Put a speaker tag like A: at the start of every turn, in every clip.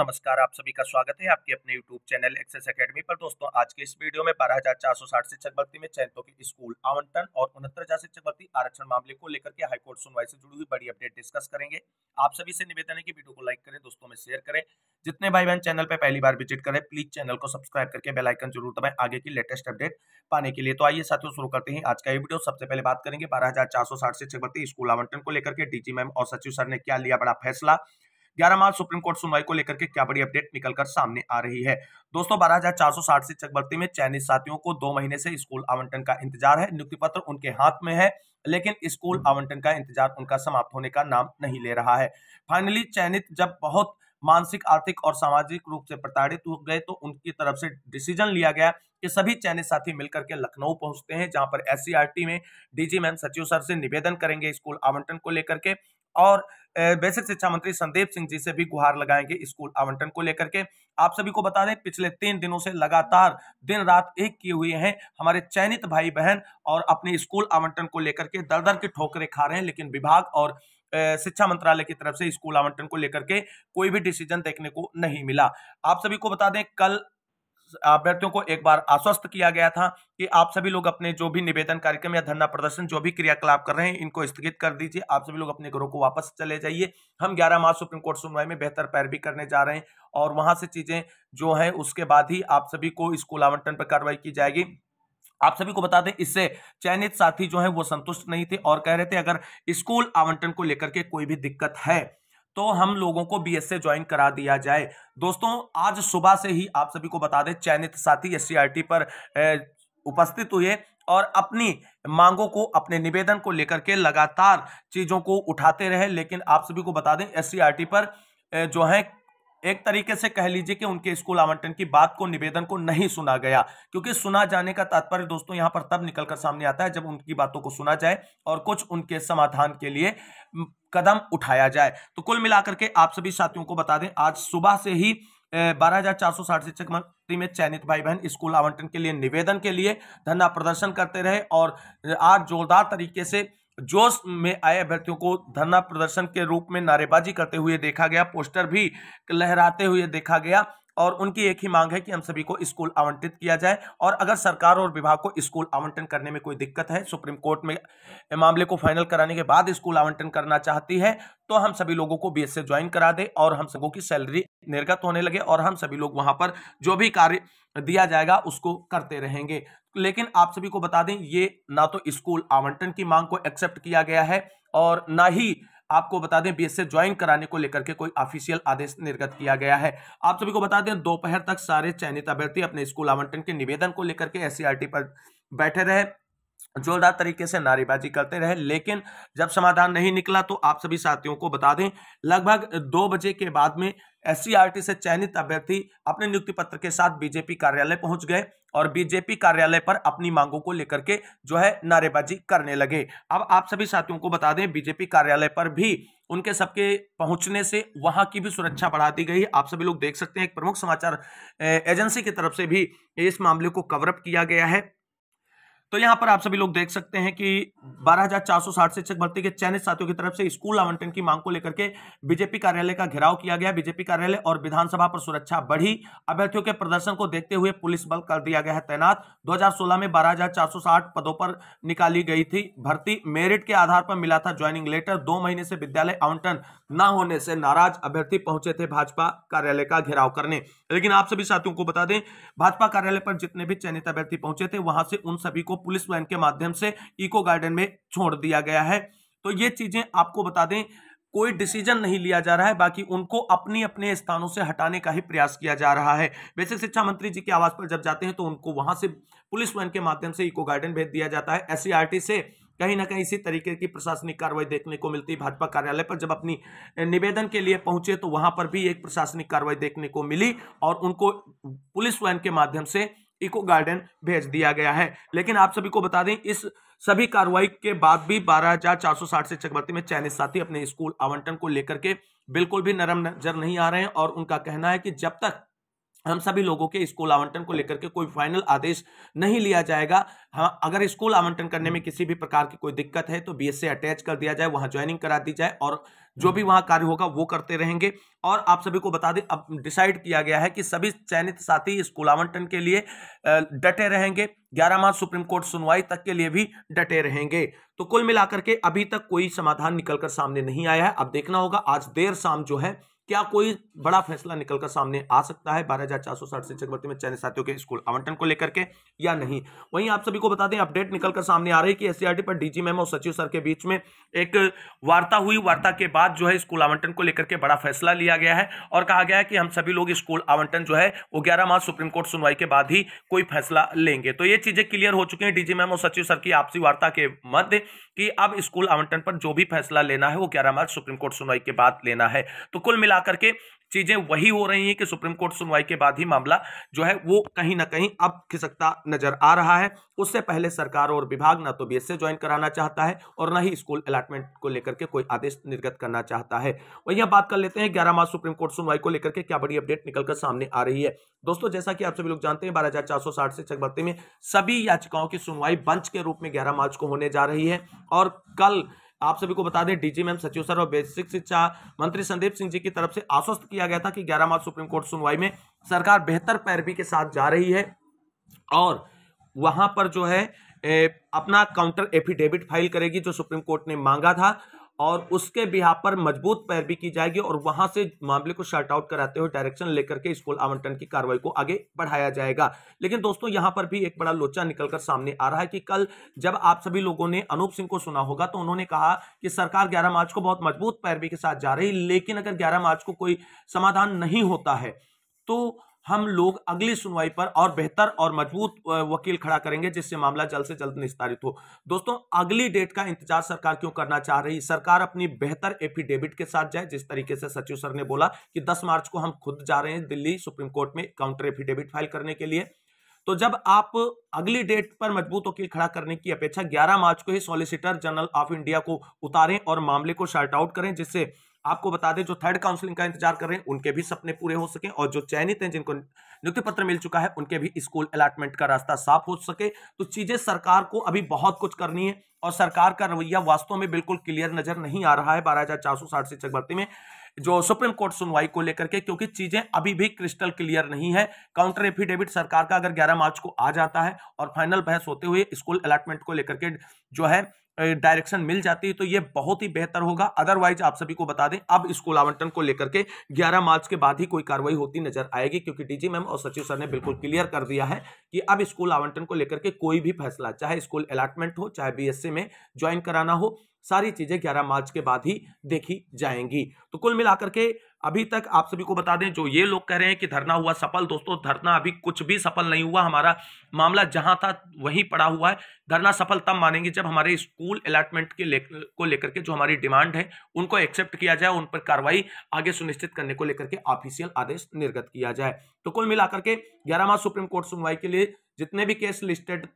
A: नमस्कार आप सभी का स्वागत है आपके अपने YouTube चैनल एक्सेस एकेडमी पर दोस्तों आज के इस वीडियो में साठ शिक्षक भर्ती में चयनितों के स्कूल आवंटन और उनहत्तर हजार शिक्षक भर्ती आरक्षण मामले को लेकर के हाईकोर्ट सुनवाई से जुड़ी हुई बड़ी अपडेट डिस्कस करेंगे आप सभी से निवेदन है की वीडियो को लाइक करें दोस्तों में शेयर करें जितने भाई बहन चैनल पर पहली बार विजिट करें प्लीज चैनल को सब्सक्राइब करके बेलाइकन जरूर दबाएं आगे की लेटेस्ट अपडेट पाने के लिए तो आइए साथियों शुरू करते हैं आज का ये वीडियो सबसे पहले बात करेंगे बारह हजार चार सौ साठ शिक्षक भर्ती स्कूल आवंटन को लेकर के डीजी मैम और सचिव सर ने क्या लिया बड़ा फैसला ग्यारह मार्च सुप्रीम कोर्ट सुनवाई को लेकर के क्या बड़ी अपडेट निकलकर सामने आ रही है दोस्तों बारह हजार चार सौ साठ शिक्षक भर्ती में चयनित साथियों को दो महीने से स्कूल आवंटन का इंतजार है नियुक्ति पत्र उनके हाथ में है लेकिन स्कूल आवंटन का इंतजार उनका समाप्त होने का नाम नहीं ले रहा है फाइनली चयनित जब बहुत मानसिक आर्थिक और सामाजिक रूप से प्रताड़ित हो गए तो उनकी तरफ से डिसीजन लिया गया कि सभी चयनित साथी मिलकर के लखनऊ पहुंचते हैं जहां पर एस में डीजी मैन सचिव सर से निवेदन करेंगे स्कूल आवंटन को लेकर के और बेसिक शिक्षा मंत्री संदीप सिंह जी से भी गुहार लगाएंगे स्कूल आवंटन को लेकर के आप सभी को बता दें पिछले तीन दिनों से लगातार दिन रात एक किए हुए हैं हमारे चयनित भाई बहन और अपने स्कूल आवंटन को लेकर के दर दर की ठोकरें खा रहे हैं लेकिन विभाग और शिक्षा मंत्रालय की तरफ से स्कूल आवंटन को लेकर के कोई भी डिसीजन देखने को नहीं मिला आप सभी को बता दें कल अभ्यर्थियों को एक बार आश्वस्त किया गया था कि आप सभी लोग अपने जो भी निवेदन कार्यक्रम या धरना प्रदर्शन जो भी क्रियाकलाप कर रहे हैं इनको स्थगित कर दीजिए आप सभी लोग अपने घरों को वापस चले जाइए हम 11 मार्च सुप्रीम कोर्ट सुनवाई में बेहतर पैरवी करने जा रहे हैं और वहां से चीजें जो है उसके बाद ही आप सभी को स्कूल आवंटन पर कार्रवाई की जाएगी आप सभी को बता दें इससे चयनित साथी जो है वो संतुष्ट नहीं थे और कह रहे थे अगर स्कूल आवंटन को लेकर के कोई भी दिक्कत है तो हम लोगों को बी से ज्वाइन करा दिया जाए दोस्तों आज सुबह से ही आप सभी को बता दें चयनित साथी एस पर उपस्थित हुए और अपनी मांगों को अपने निवेदन को लेकर के लगातार चीज़ों को उठाते रहे लेकिन आप सभी को बता दें एस पर जो है एक तरीके से कह लीजिए कि उनके स्कूल आवंटन की बात को निवेदन को नहीं सुना गया क्योंकि सुना जाने का तात्पर्य दोस्तों यहां पर तब निकलकर सामने आता है जब उनकी बातों को सुना जाए और कुछ उनके समाधान के लिए कदम उठाया जाए तो कुल मिलाकर के आप सभी साथियों को बता दें आज सुबह से ही बारह हजार चार सौ साठ शिक्षक मंत्री में चयनित भाई बहन स्कूल आवंटन के लिए निवेदन के लिए धरना प्रदर्शन करते रहे और आज जोरदार तरीके से जोश में आए अभ्यर्थियों को धरना प्रदर्शन के रूप में नारेबाजी करते हुए देखा गया पोस्टर भी लहराते हुए देखा गया और उनकी एक ही मांग है कि हम सभी को स्कूल आवंटित किया जाए और अगर सरकार और विभाग को स्कूल आवंटन करने में कोई दिक्कत है सुप्रीम कोर्ट में मामले को फाइनल कराने के बाद स्कूल आवंटन करना चाहती है तो हम सभी लोगों को बीएसए ज्वाइन करा दे और हम सबों की सैलरी निर्गत होने लगे और हम सभी लोग वहां पर जो भी कार्य दिया जाएगा उसको करते रहेंगे लेकिन आप सभी को बता दें ये ना तो स्कूल आवंटन की मांग को एक्सेप्ट किया गया है और ना ही आपको बता दें बी ज्वाइन कराने को लेकर के कोई ऑफिशियल आदेश निर्गत किया गया है आप सभी को बता दें दोपहर तक सारे चयनित अभ्यर्थी अपने स्कूल आवंटन के निवेदन को लेकर के एस e पर बैठे रहे जोरदार तरीके से नारेबाजी करते रहे लेकिन जब समाधान नहीं निकला तो आप सभी साथियों को बता दें लगभग दो बजे के बाद में एस से चयनित अभ्यर्थी अपने नियुक्ति पत्र के साथ बीजेपी कार्यालय पहुंच गए और बीजेपी कार्यालय पर अपनी मांगों को लेकर के जो है नारेबाजी करने लगे अब आप सभी साथियों को बता दें बीजेपी कार्यालय पर भी उनके सबके पहुंचने से वहां की भी सुरक्षा बढ़ा दी गई आप सभी लोग देख सकते हैं एक प्रमुख समाचार एजेंसी की तरफ से भी इस मामले को कवरअप किया गया है तो यहाँ पर आप सभी लोग देख सकते हैं कि 12,460 शिक्षक भर्ती के चयनित साथियों की तरफ से स्कूल आवंटन की मांग को लेकर के बीजेपी कार्यालय का घेराव किया गया बीजेपी कार्यालय और विधानसभा पर सुरक्षा बढ़ी अभ्यर्थियों के प्रदर्शन को देखते हुए पुलिस बल कर दिया गया है तैनात 2016 में 12,460 पदों पर निकाली गई थी भर्ती मेरिट के आधार पर मिला था ज्वाइनिंग लेटर दो महीने से विद्यालय आवंटन न होने से नाराज अभ्यर्थी पहुंचे थे भाजपा कार्यालय का घेराव करने लेकिन आप सभी साथियों को बता दें भाजपा कार्यालय पर जितने भी चयनित अभ्यर्थी पहुंचे थे वहां से उन सभी को पुलिस वैन के माध्यम से इको गार्डन में छोड़ दिया गया है तो ये चीज़ें आपको बता दें कोई डिसीजन नहीं लिया जा रहा है बाकी उनको अपने अपने स्थानों से हटाने का ही प्रयास किया जा रहा है वैसे शिक्षा मंत्री जी की आवाज पर जब जाते हैं तो उनको वहां से पुलिस वैन के माध्यम से इको गार्डन भेज दिया जाता है एस से कहीं ना कहीं इसी तरीके की प्रशासनिक कार्रवाई देखने को मिलती है भाजपा कार्यालय पर जब अपनी निवेदन के लिए पहुंचे तो वहां पर भी एक प्रशासनिक कार्रवाई देखने को मिली और उनको पुलिस वैन के माध्यम से इको गार्डन भेज दिया गया है लेकिन आप सभी को बता दें इस सभी कार्रवाई के बाद भी 12,460 शिक्षक भर्ती में चयनित साथी अपने स्कूल आवंटन को लेकर के बिल्कुल भी नरम नजर नहीं आ रहे हैं और उनका कहना है कि जब तक हम सभी लोगों के स्कूल आवंटन को लेकर के कोई फाइनल आदेश नहीं लिया जाएगा हाँ अगर स्कूल आवंटन करने में किसी भी प्रकार की कोई दिक्कत है तो बी से अटैच कर दिया जाए वहाँ ज्वाइनिंग करा दी जाए और जो भी वहाँ कार्य होगा वो करते रहेंगे और आप सभी को बता दें अब डिसाइड किया गया है कि सभी चयनित साथी स्कूल आवंटन के लिए डटे रहेंगे ग्यारह मार्च सुप्रीम कोर्ट सुनवाई तक के लिए भी डटे रहेंगे तो कुल मिलाकर के अभी तक कोई समाधान निकल कर सामने नहीं आया है अब देखना होगा आज देर शाम जो है क्या कोई बड़ा फैसला निकलकर सामने आ सकता है बारह हजार चार सौ साठ शिक्षक भर्ती में चयनित साथियों के स्कूल आवंटन को लेकर के या नहीं वहीं आप सभी को बता दें अपडेट निकलकर सामने आ रही है कि एससीआरटी पर डीजी मैम और सचिव सर के बीच में एक वार्ता हुई वार्ता के बाद जो है स्कूल आवंटन को लेकर के बड़ा फैसला लिया गया है और कहा गया है कि हम सभी लोग स्कूल आवंटन जो है वो ग्यारह मार्च सुप्रीम कोर्ट सुनवाई के बाद ही कोई फैसला लेंगे तो ये चीजें क्लियर हो चुकी हैं डीजी मैम और सचिव सर की आपसी वार्ता के मध्य की अब स्कूल आवंटन पर जो भी फैसला लेना है वो ग्यारह मार्च सुप्रीम कोर्ट सुनवाई के बाद लेना है तो कुल मिला आकर के चीजें वही हो रही हैं कि सुप्रीम कोर्ट सुनवाई के बाद ही मामला जो है वो कहीं ना कहीं अब खिसकता नजर आ रहा है उससे पहले सरकार और विभाग ना तो बी एस ज्वाइन कराना चाहता है और ना ही स्कूल अलाटमेंट को लेकर के कोई आदेश निर्गत करना चाहता है वही अब बात कर लेते हैं ग्यारह मार्च सुप्रीम कोर्ट सुनवाई को लेकर के क्या बड़ी अपडेट निकलकर सामने आ रही है दोस्तों जैसा कि आप सभी लोग जानते हैं बारह हजार से चकबर्ती में सभी याचिकाओं की सुनवाई बंच के रूप में ग्यारह मार्च को होने जा रही है और कल आप सभी को बता दें डीजी मैम सचिव सर और बेसिक शिक्षा मंत्री संदीप सिंह जी की तरफ से आश्वस्त किया गया था कि ग्यारह मार्च सुप्रीम कोर्ट सुनवाई में सरकार बेहतर पैरवी के साथ जा रही है और वहां पर जो है ए, अपना काउंटर एफिडेविट फाइल करेगी जो सुप्रीम कोर्ट ने मांगा था और उसके बिहार पर मजबूत पैरवी की जाएगी और वहां से मामले को शर्ट आउट कराते हुए डायरेक्शन लेकर के स्कूल आवंटन की कार्रवाई को आगे बढ़ाया जाएगा लेकिन दोस्तों यहां पर भी एक बड़ा लोचा निकलकर सामने आ रहा है कि कल जब आप सभी लोगों ने अनूप सिंह को सुना होगा तो उन्होंने कहा कि सरकार ग्यारह मार्च को बहुत मजबूत पैरवी के साथ जा रही लेकिन अगर ग्यारह मार्च को कोई समाधान नहीं होता है तो हम लोग अगली सुनवाई पर और बेहतर और मजबूत वकील खड़ा करेंगे जिससे मामला जल्द से जल्द निस्तारित हो दोस्तों अगली डेट का इंतजार सरकार क्यों करना चाह रही सरकार अपनी बेहतर एफिडेविट के साथ जाए जिस तरीके से सचिव सर ने बोला कि 10 मार्च को हम खुद जा रहे हैं दिल्ली सुप्रीम कोर्ट में काउंटर एफिडेविट फाइल करने के लिए तो जब आप अगली डेट पर मजबूत वकील खड़ा करने की अपेक्षा 11 मार्च को ही सॉलिसिटर जनरल ऑफ इंडिया को उतारें और मामले को शार्ट आउट करें जिससे आपको बता दें जो थर्ड काउंसलिंग का इंतजार कर रहे हैं उनके भी सपने पूरे हो सके और जो चयनित हैं जिनको नियुक्ति पत्र मिल चुका है उनके भी स्कूल अलाटमेंट का रास्ता साफ हो सके तो चीजें सरकार को अभी बहुत कुछ करनी है और सरकार का रवैया वास्तव में बिल्कुल क्लियर नजर नहीं आ रहा है बारह हजार चार सौ साठ शिक्षक भर्ती में जो सुप्रीम कोर्ट सुनवाई को लेकर के क्योंकि चीजें अभी भी क्रिस्टल क्लियर नहीं है काउंटर एफिडेविट सरकार का अगर 11 मार्च को आ जाता है और फाइनल बहस होते हुए स्कूल अलॉटमेंट को लेकर के जो है डायरेक्शन मिल जाती है तो ये बहुत ही बेहतर होगा अदरवाइज आप सभी को बता दें अब स्कूल आवंटन को लेकर के 11 मार्च के बाद ही कोई कार्रवाई होती नजर आएगी क्योंकि डीजी मैम और सचिव सर ने बिल्कुल क्लियर कर दिया है कि अब स्कूल आवंटन को लेकर के कोई भी फैसला चाहे स्कूल अलाटमेंट हो चाहे बी e में ज्वाइन कराना हो सारी चीजें ग्यारह मार्च के बाद ही देखी जाएंगी तो कुल मिलाकर के अभी तक आप सभी को बता दें जो ये लोग कह रहे हैं कि धरना हुआ सफल दोस्तों धरना अभी कुछ भी सफल नहीं हुआ हमारा मामला जहां था वहीं पड़ा हुआ है धरना सफल तब मानेंगे जब हमारे स्कूल अलाटमेंट के ले, को लेकर के जो हमारी डिमांड है उनको एक्सेप्ट किया जाए उन पर कार्रवाई आगे सुनिश्चित करने को लेकर के ऑफिशियल आदेश निर्गत किया जाए तो कुल मिलाकर के ग्यारह माह सुप्रीम कोर्ट सुनवाई के लिए जितने भी केस लिस्टेड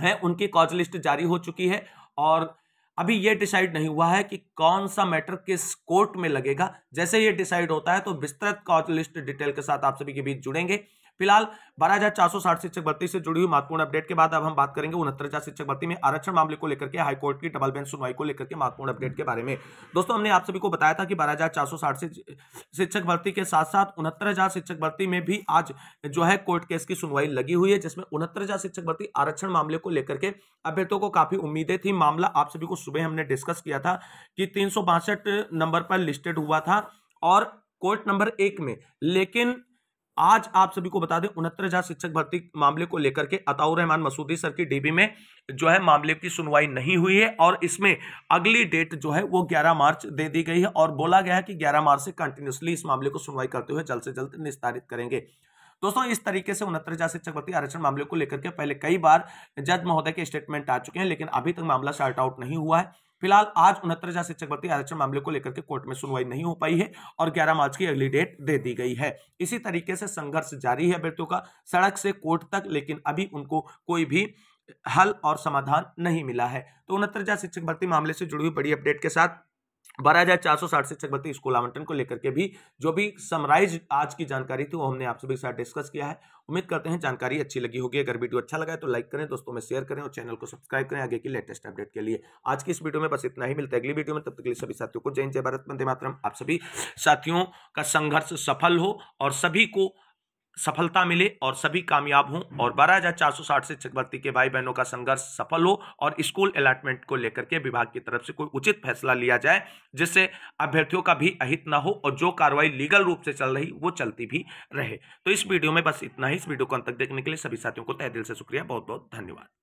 A: हैं उनकी कॉज लिस्ट जारी हो चुकी है और अभी ये डिसाइड नहीं हुआ है कि कौन सा मैटर किस कोर्ट में लगेगा जैसे ये डिसाइड होता है तो विस्तृत कॉज लिस्ट डिटेल के साथ आप सभी के बीच जुड़ेंगे फिलहाल बारह हजार चार सौ साठ शिक्षक भर्ती से जुड़ी हुई महत्वपूर्ण अपडेट के बाद अब हम बात करेंगे उनहत्तर हजार शिक्षक भर्ती में आरक्षण मामले को लेकर के हाईकोर्ट की डबल बेंच सुनवाई को लेकर के महत्वपूर्ण अपडेट के बारे में दोस्तों हमने आप सभी को बताया था कि बारह हजार चार सौ साठ शिक्षक भर्ती के साथ साथ उनहत्तर हजार शिक्षक भर्ती में भी आज जो है कोर्ट केस की सुनवाई लगी हुई है जिसमें उनहत्तर हजार शिक्षक भर्ती आरक्षण मामले को लेकर के अभ्यर्थियों को काफी उम्मीदें थी मामला आप सभी को सुबह हमने डिस्कस किया था कि तीन नंबर पर लिस्टेड हुआ था और कोर्ट नंबर एक में लेकिन आज आप सभी को बता दें उनहत्तर हजार शिक्षक भर्ती मामले को लेकर के अताउर रहमान मसूदी सर की डीबी में जो है मामले की सुनवाई नहीं हुई है और इसमें अगली डेट जो है वो 11 मार्च दे दी गई है और बोला गया है कि 11 मार्च से कंटिन्यूसली इस मामले को सुनवाई करते हुए जल्द से जल्द निस्तारित करेंगे दोस्तों इस तरीके से उनहत्तर हजार शिक्षक भर्ती आरक्षण मामले को लेकर के पहले कई बार जज महोदय के स्टेटमेंट आ चुके हैं लेकिन अभी तक मामला शार्ट आउट नहीं हुआ है फिलहाल आज उनहत्तर हजार शिक्षक भर्ती आरक्षण मामले को लेकर के कोर्ट में सुनवाई नहीं हो पाई है और 11 मार्च की अगली डेट दे दी गई है इसी तरीके से संघर्ष जारी है अभ्यर्थियों का सड़क से कोर्ट तक लेकिन अभी उनको कोई भी हल और समाधान नहीं मिला है तो उनहत्तर शिक्षक भर्ती मामले से जुड़ी हुई बड़ी अपडेट के साथ बारह हजार चार सौ साठ शिक्षक भर्ती स्कूल आवंटन को लेकर के भी जो भी समराइज आज की जानकारी थी वो हमने आप सभी के साथ डिस्कस किया है उम्मीद करते हैं जानकारी अच्छी लगी होगी अगर वीडियो अच्छा लगा है तो लाइक करें दोस्तों में शेयर करें और चैनल को सब्सक्राइब करें आगे की लेटेस्ट अपडेट के लिए आज की इस वीडियो में बस इतना ही मिलता है अगली वीडियो में तब तक के लिए सभी साथियों को जय जय भारत वंदे मातरम आप सभी साथियों का संघर्ष सफल हो और सभी को सफलता मिले और सभी कामयाब हों और बारह हजार चार सौ साठ शिक्षक भर्ती के भाई बहनों का संघर्ष सफल हो और स्कूल अलाटमेंट को लेकर के विभाग की तरफ से कोई उचित फैसला लिया जाए जिससे अभ्यर्थियों का भी अहित ना हो और जो कार्रवाई लीगल रूप से चल रही वो चलती भी रहे तो इस वीडियो में बस इतना ही इस वीडियो को अंत तक देखने के लिए सभी साथियों को तह दिल से शुक्रिया बहुत बहुत धन्यवाद